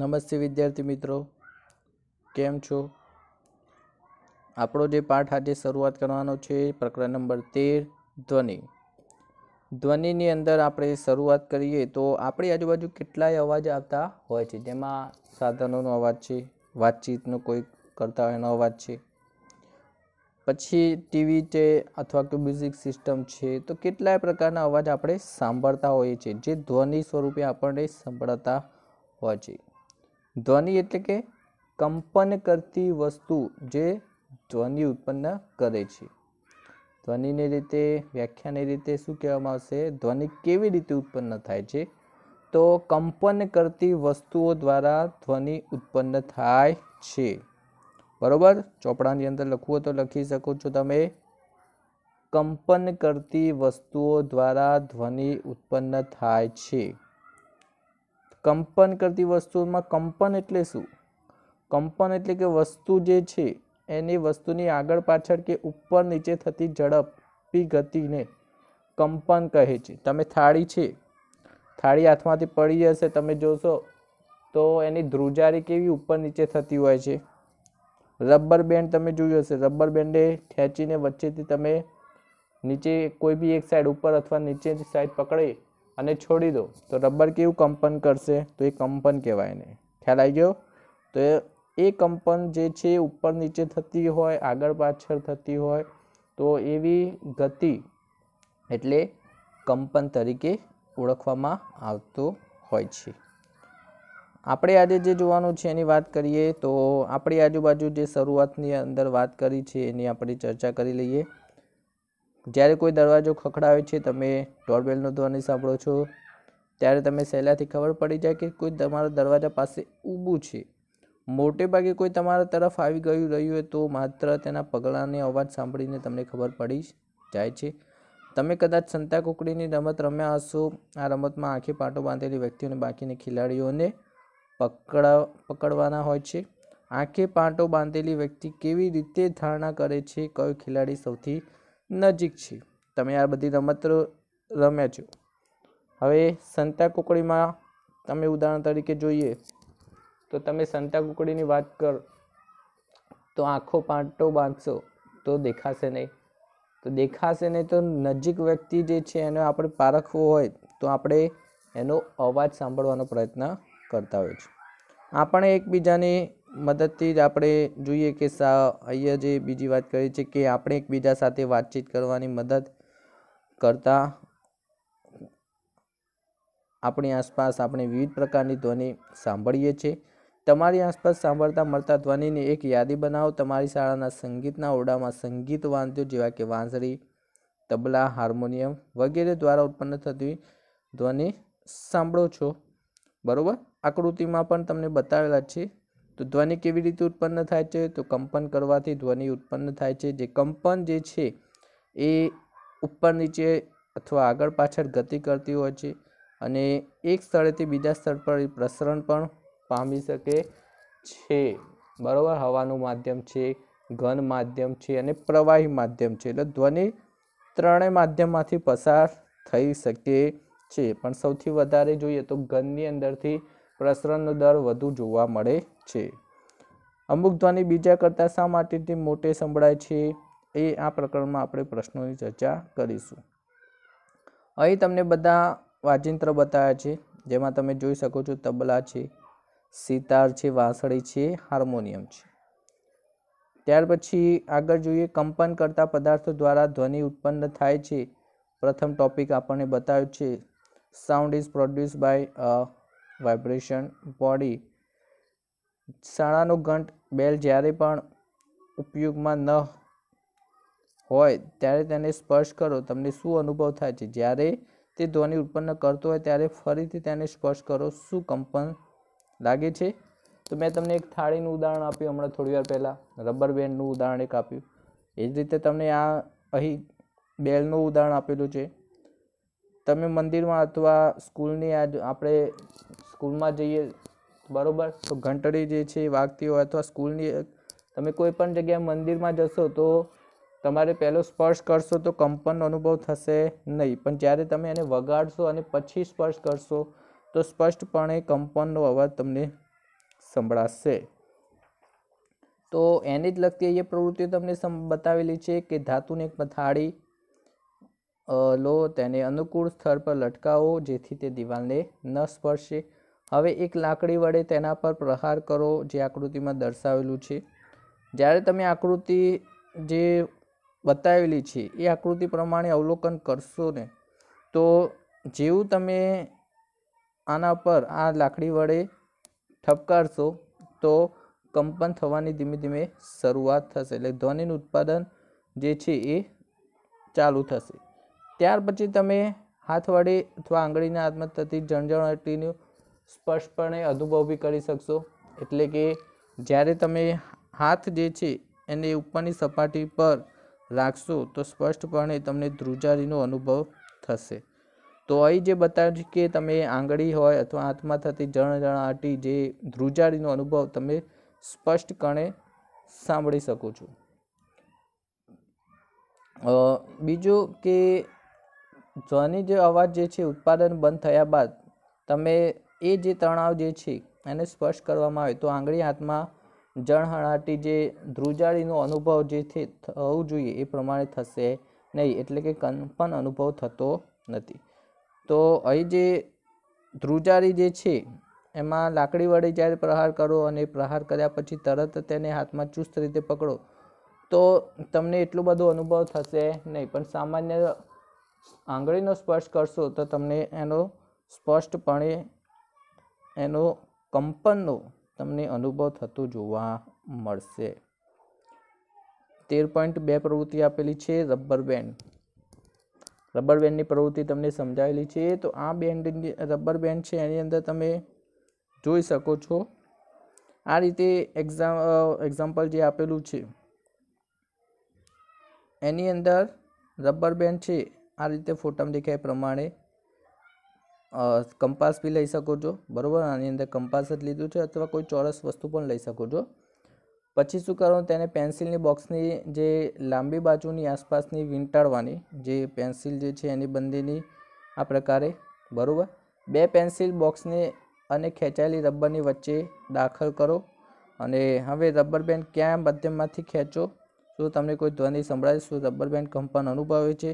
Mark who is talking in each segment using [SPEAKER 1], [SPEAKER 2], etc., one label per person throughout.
[SPEAKER 1] નમસ્તે વિદ્યાર્થી મિત્રો કેમ છો આપણો જે પાઠ આજે શરૂઆત કરવાનો છે પ્રકરણ નંબર તેર ધ્વનિ ધ્વનિની અંદર આપણે શરૂઆત કરીએ તો આપણી આજુબાજુ કેટલાય અવાજ આવતા હોય છે જેમાં સાધનોનો અવાજ છે વાતચીતનો કોઈ કરતા હોય એનો અવાજ છે પછી ટીવી છે અથવા તો મ્યુઝિક સિસ્ટમ છે તો કેટલાય પ્રકારના અવાજ આપણે સાંભળતા હોઈએ છીએ જે ધ્વનિ સ્વરૂપે આપણને સંભળાતા હોય છે ધ્વનિ એટલે કે કંપન કરતી વસ્તુ જે ધ્વનિ ઉત્પન્ન કરે છે ધ્વનિની રીતે વ્યાખ્યાની રીતે શું કહેવામાં આવશે ધ્વનિ કેવી રીતે ઉત્પન્ન થાય છે તો કંપન કરતી વસ્તુઓ દ્વારા ધ્વનિ ઉત્પન્ન થાય છે બરોબર ચોપડાની અંદર લખવું તો લખી શકો છો તમે કંપન કરતી વસ્તુઓ દ્વારા ધ્વનિ ઉત્પન્ન થાય છે કંપન કરતી વસ્તુમાં કંપન એટલે શું કંપન એટલે કે વસ્તુ જે છે એની વસ્તુની આગળ પાછળ કે ઉપર નીચે થતી ઝડપી ગતિને કંપન કહે છે તમે થાળી છે થાળી હાથમાંથી પડી જશે તમે જોશો તો એની ધ્રુજારી કેવી ઉપર નીચે થતી હોય છે રબર બેન્ડ તમે જોયું હશે રબર બેન્ડે ખેંચીને વચ્ચેથી તમે નીચે કોઈ બી એક સાઈડ ઉપર અથવા નીચેની સાઈડ પકડે અને છોડી દો તો રબર કેવું કંપન કરશે તો એ કંપન કહેવાય એને ખ્યાલ આવી ગયો તો એ કંપન જે છે ઉપર નીચે થતી હોય આગળ પાછળ થતી હોય તો એવી ગતિ એટલે કંપન તરીકે ઓળખવામાં આવતું હોય છે આપણે આજે જે જોવાનું છે એની વાત કરીએ તો આપણી આજુબાજુ જે શરૂઆતની અંદર વાત કરી છે એની આપણે ચર્ચા કરી લઈએ જ્યારે કોઈ દરવાજો ખખડાવે છે તમે ડોરબેલનો ધ્વનિ સાંભળો છો ત્યારે તમે સહેલાથી ખબર પડી જાય કે કોઈ તમારા દરવાજા પાસે ઊભું છે મોટે ભાગે કોઈ તમારા તરફ આવી ગયું રહ્યું હોય તો માત્ર તેના પગલાંને અવાજ સાંભળીને તમને ખબર પડી જાય છે તમે કદાચ સંતા કુકડીની રમત રમ્યા હશો આ રમતમાં આંખે પાટો બાંધેલી વ્યક્તિઓને બાકીની ખેલાડીઓને પકડા પકડવાના હોય છે આંખે પાંટો બાંધેલી વ્યક્તિ કેવી રીતે ધારણા કરે છે કયો ખેલાડી સૌથી નજીક છે તમે આ બધી રમત રમ્યા છો હવે સંતા કુકડીમાં તમે ઉદાહરણ તરીકે જોઈએ તો તમે સંતા કુકડીની વાત કરો તો આંખો પાટો બાંધશો તો દેખાશે નહીં તો દેખાશે નહીં તો નજીક વ્યક્તિ જે છે એને આપણે પારખવો હોય તો આપણે એનો અવાજ સાંભળવાનો પ્રયત્ન કરતા હોય છે આ પણ એકબીજાની મદદથી જ આપણે જોઈએ કે સા અહીંયા જે બીજી વાત કરી છે કે આપણે એકબીજા સાથે વાતચીત કરવાની મદદ કરતા આપણી આસપાસ આપણે વિવિધ પ્રકારની ધ્વનિ સાંભળીએ છીએ તમારી આસપાસ સાંભળતા મળતા ધ્વનિની એક યાદી બનાવો તમારી શાળાના સંગીતના ઓરડામાં સંગીત વાંધ્યો જેવા કે વાંસળી તબલા હાર્મોનિયમ વગેરે દ્વારા ઉત્પન્ન થતી ધ્વનિ સાંભળો છો બરાબર આકૃતિમાં પણ તમને બતાવેલા છે તો ધ્વનિ કેવી રીતે ઉત્પન્ન થાય છે તો કંપન કરવાથી ધ્વનિ ઉત્પન્ન થાય છે જે કંપન જે છે એ ઉપર નીચે અથવા આગળ પાછળ ગતિ કરતી હોય છે અને એક સ્થળેથી બીજા સ્થળ પર પ્રસરણ પણ પામી શકે છે બરાબર હવાનું માધ્યમ છે ઘન માધ્યમ છે અને પ્રવાહી માધ્યમ છે એટલે ધ્વનિ ત્રણેય માધ્યમમાંથી પસાર થઈ શકે છે પણ સૌથી વધારે જોઈએ તો ઘનની અંદરથી પ્રસરણનો દર વધુ જોવા મળે છે અમુક ધ્વનિ બીજા કરતાં શા માટેથી મોટે સંભળાય છે એ આ પ્રકરણમાં આપણે પ્રશ્નોની ચર્ચા કરીશું અહીં તમને બધા વાજિંત્ર બતાવ્યા છે જેમાં તમે જોઈ શકો છો તબલા છે સિતાર છે વાંસળી છે હાર્મોનિયમ છે ત્યાર પછી આગળ જોઈએ કંપન કરતા પદાર્થો દ્વારા ધ્વનિ ઉત્પન્ન થાય છે પ્રથમ ટોપિક આપણને બતાવ્યું છે sound is produce by vibration body સાણાનો ઘંટ બેલ જ્યારે પણ ઉપયોગમાં ન હોય ત્યારે તેને સ્પર્શ કરો તમને શું અનુભવ થાય છે જ્યારે તે ધ્વનિ ઉત્પન્ન કરતો હોય ત્યારે ફરીથી તેને સ્પર્શ કરો શું કંપન લાગે છે તો મેં તમને એક થાળીનું ઉદાહરણ આપ્યું હમણાં થોડી વાર પહેલાં રબર બેન્ડનું ઉદાહરણ એક આપ્યું એ જ રીતે તમને આ અહીં બેલનું ઉદાહરણ આપેલું છે તમે મંદિરમાં અથવા સ્કૂલની આજ આપણે સ્કૂલમાં જઈએ બરાબર તો ઘંટડી જે છે એ વાગતી હોય અથવા સ્કૂલની તમે કોઈ પણ જગ્યાએ મંદિરમાં જશો તો તમારે પહેલો સ્પર્શ કરશો તો કંપનનો અનુભવ થશે નહીં પણ જ્યારે તમે એને વગાડશો અને પછી સ્પર્શ કરશો તો સ્પષ્ટપણે કંપનનો અવાજ તમને સંભળાશે તો એને જ લગતી એ પ્રવૃત્તિઓ તમને બતાવેલી છે કે ધાતુને એક પથાળી લો તેને અનુકૂળ સ્થળ પર લટકાવો જેથી તે દિવાલને ન સ્પર્શે હવે એક લાકડી વડે તેના પર પ્રહાર કરો જે આકૃતિમાં દર્શાવેલું છે જ્યારે તમે આકૃતિ જે બતાવેલી છે એ આકૃતિ પ્રમાણે અવલોકન કરશો ને તો જેવું તમે આના પર આ લાકડી વડે ઠપકારશો તો કંપન થવાની ધીમે ધીમે શરૂઆત થશે એટલે ધ્વનિનું ઉત્પાદન જે છે એ ચાલુ થશે ત્યાર પછી તમે હાથ વડે અથવા આંગળીના હાથમાં થતી જણજણ સ્પષ્ટપણે અનુભવ બી કરી શકશો એટલે કે જ્યારે તમે હાથ જે છે એને ઉપરની સપાટી પર રાખશો તો સ્પષ્ટપણે તમને ધ્રુજારીનો અનુભવ થશે તો અહીં જે બતાવ્યું કે તમે આંગળી હોય અથવા હાથમાં થતી જણજણાટી જે ધ્રુજારીનો અનુભવ તમે સ્પષ્ટપણે સાંભળી શકો છો બીજું કે ધ્વનિ જે અવાજ જે છે ઉત્પાદન બંધ થયા બાદ તમે એ જે તણાવ જે છે એને સ્પર્શ કરવામાં આવે તો આંગળી હાથમાં જણહણાટી જે ધ્રુજારીનો અનુભવ જે થવું જોઈએ એ પ્રમાણે થશે નહીં એટલે કે કંપન અનુભવ થતો નથી તો અહીં જે ધ્રુજારી જે છે એમાં લાકડી વડે જ્યારે પ્રહાર કરો અને પ્રહાર કર્યા પછી તરત તેને હાથમાં ચુસ્ત રીતે પકડો તો તમને એટલું બધો અનુભવ થશે નહીં પણ સામાન્ય આંગળીનો સ્પર્શ કરશો તો તમને એનો સ્પષ્ટપણે એનો કંપનનો તમને અનુભવ થતો જોવા મળશે તેર પોઈન્ટ બે પ્રવૃત્તિ આપેલી છે રબર બેન્ડ રબર બેન્ડની પ્રવૃત્તિ તમને સમજાવેલી છે તો આ બેન્ડ રબર બેન્ડ છે એની અંદર તમે જોઈ શકો છો આ રીતે એક્ઝામ એક્ઝામ્પલ જે આપેલું છે એની અંદર રબર બેન્ડ છે આ રીતે ફોટામાં દેખાય પ્રમાણે કંપાસ બી લઈ શકો છો બરાબર આની અંદર કંપાસ જ લીધું છે અથવા કોઈ ચોરસ વસ્તુ પણ લઈ શકો છો પછી શું કરવાનું તેને પેન્સિલની બોક્સની જે લાંબી બાજુની આસપાસની વીંટાળવાની જે પેન્સિલ જે છે એની બંદીની આ પ્રકારે બરાબર બે પેન્સિલ બોક્સને અને ખેંચાયેલી રબરની વચ્ચે દાખલ કરો અને હવે રબર બેન્ડ ક્યાં મધ્યમમાંથી ખેંચો શું તમને કોઈ ધ્વનિ સંભળાય શું રબર બેન્ડ કંપન અનુભવે છે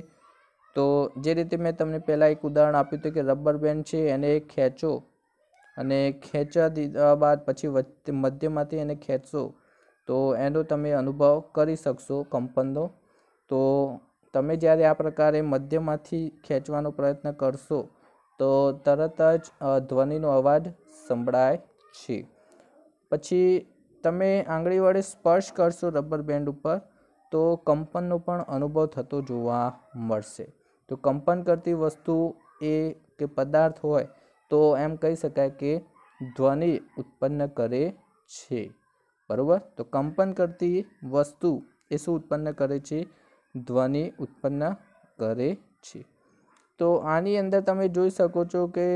[SPEAKER 1] તો જે રીતે મેં તમને પહેલાં એક ઉદાહરણ આપ્યું હતું કે રબર બેન્ડ છે એને ખેંચો અને ખેંચ્યા દીધા બાદ પછી મધ્યમાંથી એને ખેંચશો તો એનો તમે અનુભવ કરી શકશો કંપનનો તો તમે જ્યારે આ પ્રકારે મધ્યમાંથી ખેંચવાનો પ્રયત્ન કરશો તો તરત જ ધ્વનિનો અવાજ સંભળાય છે પછી તમે આંગળી વડે સ્પર્શ કરશો રબર બેન્ડ ઉપર તો કંપનનો પણ અનુભવ થતો જોવા મળશે તો કંપન કરતી વસ્તુ એ કે પદાર્થ હોય તો એમ કહી શકાય કે ધ્વનિ ઉત્પન્ન કરે છે બરાબર તો કંપન કરતી વસ્તુ એ શું ઉત્પન્ન કરે છે ધ્વનિ ઉત્પન્ન કરે છે તો આની અંદર તમે જોઈ શકો છો કે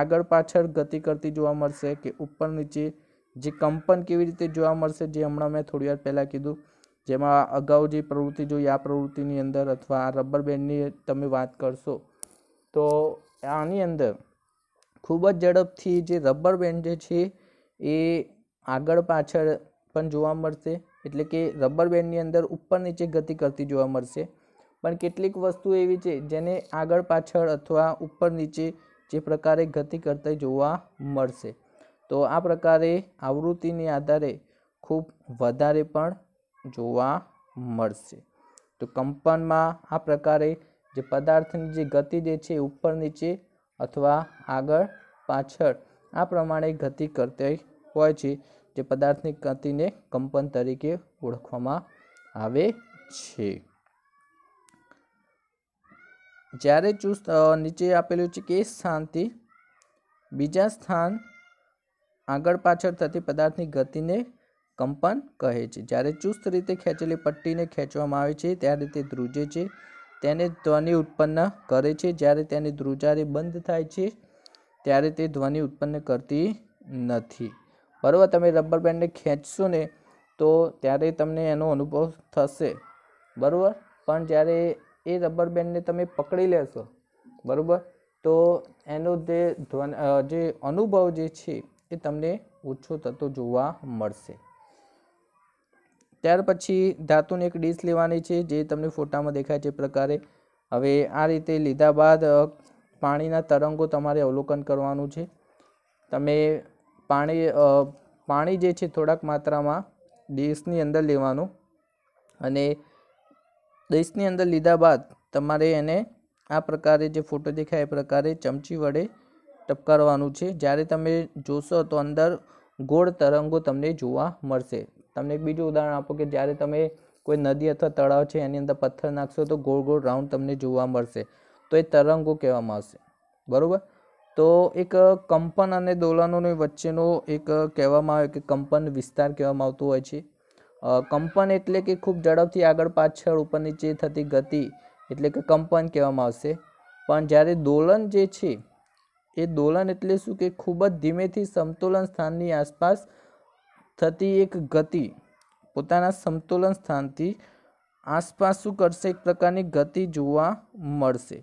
[SPEAKER 1] આગળ પાછળ ગતિ કરતી જોવા મળશે કે ઉપર નીચે જે કંપન કેવી રીતે જોવા મળશે જે હમણાં મેં થોડી વાર પહેલાં કીધું જેમાં અગાઉ જે પ્રવૃત્તિ જોઈ આ પ્રવૃત્તિની અંદર અથવા આ રબર બેન્ડની તમે વાત કરશો તો આની અંદર ખૂબ જ ઝડપથી જે રબર બેન્ડ જે છે એ આગળ પાછળ પણ જોવા મળશે એટલે કે રબર બેન્ડની અંદર ઉપર નીચે ગતિ કરતી જોવા મળશે પણ કેટલીક વસ્તુ એવી છે જેને આગળ પાછળ અથવા ઉપર નીચે જે પ્રકારે ગતિ કરતી જોવા મળશે તો આ પ્રકારે આવૃત્તિને આધારે ખૂબ વધારે પણ જોવા મળશે તો કંપનમાં આ પ્રકારે જે પદાર્થની જે ગતિ જે છે ઉપર નીચે અથવા આગળ પાછળ આ પ્રમાણે ગતિ કરતી હોય છે જે પદાર્થની ગતિને કંપન તરીકે ઓળખવામાં આવે છે જ્યારે ચુસ્ત નીચે આપેલું છે કે સ્થાનથી બીજા સ્થાન આગળ પાછળ થતી પદાર્થની ગતિને કંપન કહે છે જ્યારે ચુસ્ત રીતે ખેંચેલી પટ્ટીને ખેંચવામાં આવે છે ત્યારે તે ધ્રુજે છે તેને ધ્વનિ ઉત્પન્ન કરે છે જ્યારે તેની ધ્રુજારી બંધ થાય છે ત્યારે તે ધ્વનિ ઉત્પન્ન કરતી નથી બરાબર તમે રબર બેન્ડને ખેંચશો ને તો ત્યારે તમને એનો અનુભવ થશે બરાબર પણ જ્યારે એ રબર બેન્ડને તમે પકડી લેશો બરાબર તો એનો જે ધ્વન જે અનુભવ જે છે એ તમને ઓછો થતો જોવા મળશે ત્યાર પછી ધાતુની એક ડીશ લેવાની છે જે તમને ફોટામાં દેખાય છે પ્રકારે હવે આ રીતે લીધા બાદ પાણીના તરંગો તમારે અવલોકન કરવાનું છે તમે પાણી પાણી જે છે થોડાક માત્રામાં ડીશની અંદર લેવાનું અને ડીશની અંદર લીધા બાદ તમારે એને આ પ્રકારે જે ફોટો દેખાય એ પ્રકારે ચમચી વડે ટપકારવાનું છે જ્યારે તમે જોશો તો અંદર ગોળ તરંગો તમને જોવા મળશે તમને એક બીજું ઉદાહરણ આપો કે જ્યારે તમે કોઈ નદી અથવા તળાવ છે એની અંદર પથ્થર નાખશો તો ગોળ ગોળ રાઉન્ડ તમને જોવા મળશે તો એ તરંગો કહેવામાં આવશે બરાબર તો એક કંપન અને દોલનોની વચ્ચેનો એક કહેવામાં આવે કે કંપન વિસ્તાર કહેવામાં આવતો હોય છે કંપન એટલે કે ખૂબ ઝડપથી આગળ પાછળ ઉપર નીચે થતી ગતિ એટલે કે કંપન કહેવામાં આવશે પણ જ્યારે દોલન જે છે એ દોલન એટલે શું કે ખૂબ જ ધીમેથી સમતોલન સ્થાનની આસપાસ થતી એક ગતિ પોતાના સમતોલન સ્થાનથી આસપાસ શું કરશે એક પ્રકારની ગતિ જોવા મળશે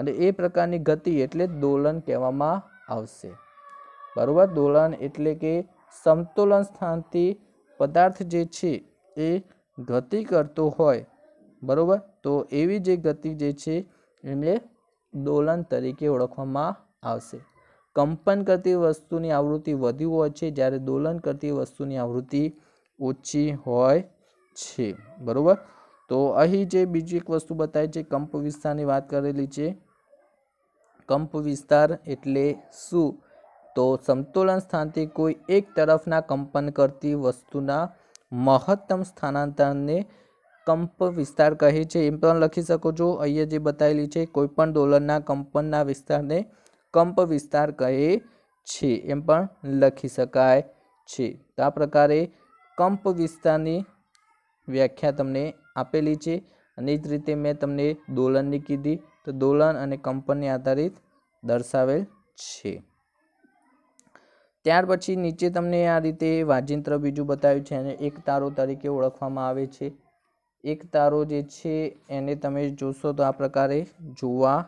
[SPEAKER 1] અને એ પ્રકારની ગતિ એટલે દોલન કહેવામાં આવશે બરાબર દોલન એટલે કે સમતોલન સ્થાનથી પદાર્થ જે છે એ ગતિ કરતો હોય બરાબર તો એવી જે ગતિ જે છે એને દોલન તરીકે ઓળખવામાં આવશે કંપન કરતી વસ્તુની આવૃત્તિ વધુ હોય છે જ્યારે દોલન કરતી વસ્તુની આવૃત્તિ ઓછી હોય છે બરાબર તો અહીં જે બીજી એક વસ્તુ બતાવી છે કંપ વિસ્તારની વાત કરેલી છે કંપ વિસ્તાર એટલે શું તો સંતુલન સ્થાનથી કોઈ એક તરફના કંપન કરતી વસ્તુના મહત્તમ સ્થાનાંતરને કંપ વિસ્તાર કહે છે એમ પણ લખી શકો છો અહીંયા જે બતાવેલી છે કોઈપણ દોલનના કંપનના વિસ્તારને કંપ વિસ્તાર કહે છે એમ પણ લખી શકાય છે તો આ પ્રકારે કંપ વિસ્તારની વ્યાખ્યા તમને આપેલી છે અને જ રીતે મેં તમને દોલનની કીધી તો દોલન અને કંપનને આધારિત દર્શાવેલ છે ત્યાર પછી નીચે તમને આ રીતે વાજિંત્ર બીજું બતાવ્યું છે અને એક તારો તરીકે ઓળખવામાં આવે છે એક તારો જે છે એને તમે જોશો તો આ પ્રકારે જોવા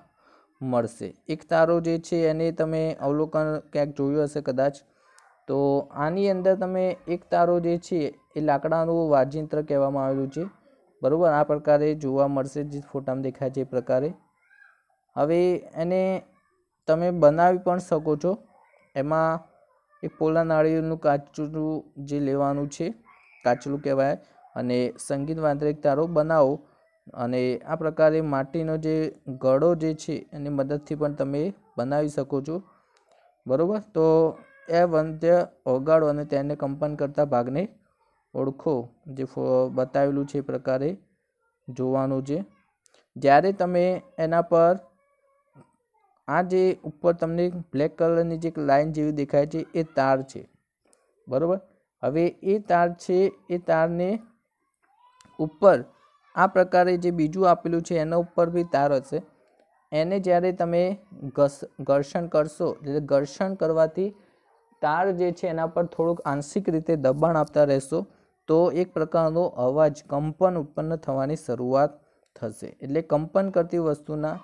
[SPEAKER 1] મળશે એક તારો જે છે એને તમે અવલોકન ક્યાંક જોયું હશે કદાચ તો આની અંદર તમે એક તારો જે છે એ લાકડાનું વાજિંત્ર કહેવામાં આવેલું છે બરાબર આ પ્રકારે જોવા મળશે જે ફોટામાં દેખાય છે એ પ્રકારે હવે એને તમે બનાવી પણ શકો છો એમાં એક પોલા નાળિયેરનું કાચલું જે લેવાનું છે કાચલું કહેવાય અને સંગીત વાંતરિક તારો બનાવો અને આ પ્રકારે માટીનો જે ગળો જે છે એની મદદથી પણ તમે બનાવી શકો છો બરાબર તો એ વંધ્ય ઓગાળો અને તેને કંપન કરતા ભાગને ઓળખો જે બતાવેલું છે એ પ્રકારે જોવાનું છે જ્યારે તમે એના પર આ જે ઉપર તમને બ્લેક કલરની જે લાઇન જેવી દેખાય છે એ તાર છે બરાબર હવે એ તાર છે એ તારને ઉપર આ પ્રકારે જે બીજું આપેલું છે એના ઉપર બી તાર હશે એને જ્યારે તમે ઘર્ષણ કરશો એટલે ઘર્ષણ કરવાથી તાર જે છે એના પર થોડુંક આંશિક રીતે દબાણ આપતા રહેશો તો એક પ્રકારનો અવાજ કંપન ઉત્પન્ન થવાની શરૂઆત થશે એટલે કંપન કરતી વસ્તુના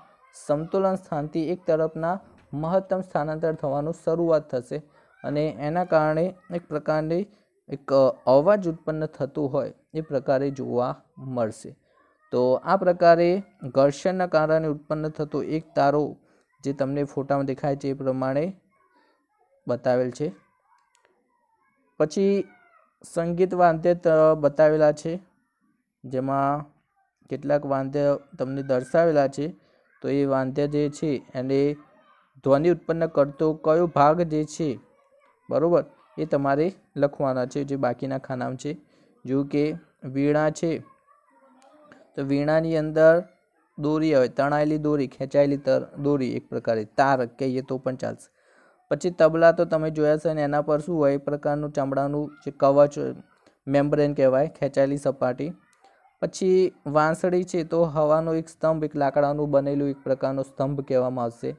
[SPEAKER 1] સમતોલન સ્થાનથી એક તરફના મહત્તમ સ્થાનાંતર થવાનું શરૂઆત થશે અને એના કારણે એક પ્રકારની એક અવાજ ઉત્પન્ન થતું હોય એ પ્રકારે જોવા મળશે તો આ પ્રકારે ઘર્ષણના કારણે ઉત્પન્ન થતો એક તારો જે તમને ફોટામાં દેખાય છે એ પ્રમાણે બતાવેલ છે પછી સંગીત વાદ્ય બતાવેલા છે જેમાં કેટલાક વાંધ્ય તમને દર્શાવેલા છે તો એ વાંધ્ય જે છે એને ધ્વનિ ઉત્પન્ન કરતો કયો ભાગ જે છે બરાબર એ તમારે લખવાના છે જે બાકીના ખાનામાં છે જો કે વીણા છે તો વીણાની અંદર દોરી આવે તણાયેલી દોરી ખેંચાયેલી તર દોરી એક પ્રકારે તાર કહીએ તો પણ ચાલશે પછી તબલા તો તમે જોયા છે ને એના પર શું હોય એ પ્રકારનું ચામડાનું જે કવચ મેમ્બ્રેન કહેવાય ખેંચાયેલી સપાટી પછી વાંસળી છે તો હવાનો એક સ્તંભ એક લાકડાનું બનેલું એક પ્રકારનો સ્તંભ કહેવામાં આવશે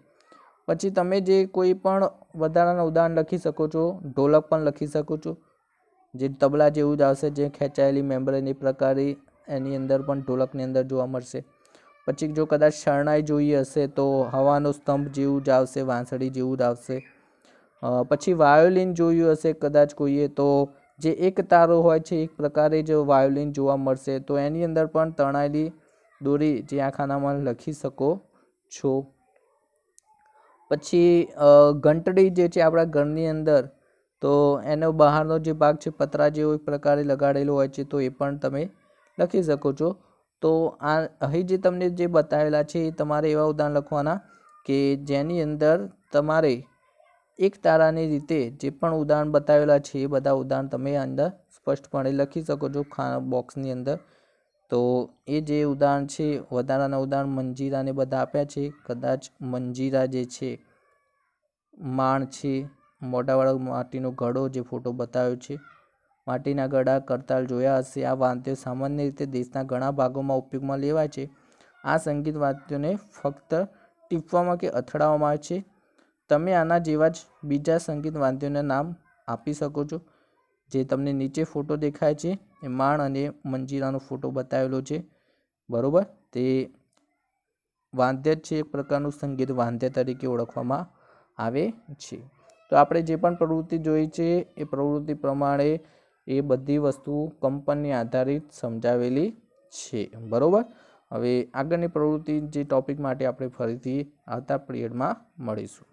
[SPEAKER 1] પછી તમે જે કોઈ પણ વધારાના ઉદાહરણ લખી શકો છો ઢોલક પણ લખી શકો છો જે તબલા જેવું જ આવશે જે ખેંચાયેલી મેમ્બ્રેન એ પ્રકારે એની અંદર પણ ઢોલકની અંદર જોવા મળશે પછી જો કદાચ શરણાઈ જોઈએ હશે તો હવાનો સ્તંભ જેવું જ આવશે વાંસળી જેવું જ આવશે પછી વાયોલિન જોયું હશે કદાચ કોઈએ તો જે એક તારો હોય છે એક પ્રકારે જ વાયોલિન જોવા મળશે તો એની અંદર પણ તણાયેલી દોરી જે આખાનામાં લખી શકો છો પછી ઘંટડી જે છે આપણા ઘરની અંદર તો એનો બહારનો જે ભાગ છે પતરા જેવો એક પ્રકારે લગાડેલો હોય છે તો એ પણ તમે લખી શકો છો તો આ અહીં જે તમને જે બતાવેલા છે એ તમારે એવા ઉદાહરણ લખવાના કે જેની અંદર તમારે એક તારાની રીતે જે પણ ઉદાહરણ બતાવેલા છે એ બધા ઉદાહરણ તમે અંદર સ્પષ્ટપણે લખી શકો છો ખા બોક્સની અંદર તો એ જે ઉદાહરણ છે વધારાના ઉદાહરણ મંજીરાને બધા આપ્યા છે કદાચ મંજીરા જે છે માણ છે મોટાવાળો માટીનો ઘડો જે ફોટો બતાવ્યો છે માટીના ગળા કરતાલ જોયા હશે આ વાદ્યો સામાન્ય રીતે દેશના ઘણા ભાગોમાં ઉપયોગમાં લેવાય છે આ સંગીત વાદ્યોને ફક્ત ટીપવામાં કે અથડાવવામાં આવે છે તમે આના જેવા જ બીજા સંગીત વાદ્યોના નામ આપી શકો છો જે તમને નીચે ફોટો દેખાય છે એ માણ અને મંજીરાનો ફોટો બતાવેલો છે બરાબર તે વાંધ્ય છે એક પ્રકારનું સંગીત વાંધ્ય તરીકે ઓળખવામાં આવે છે તો આપણે જે પણ પ્રવૃત્તિ જોઈ છે એ પ્રવૃત્તિ પ્રમાણે એ બધી વસ્તુ કંપની આધારિત સમજાવેલી છે બરાબર હવે આગળની પ્રવૃત્તિ જે ટૉપિક માટે આપણે ફરીથી આવતા પિરિયડમાં મળીશું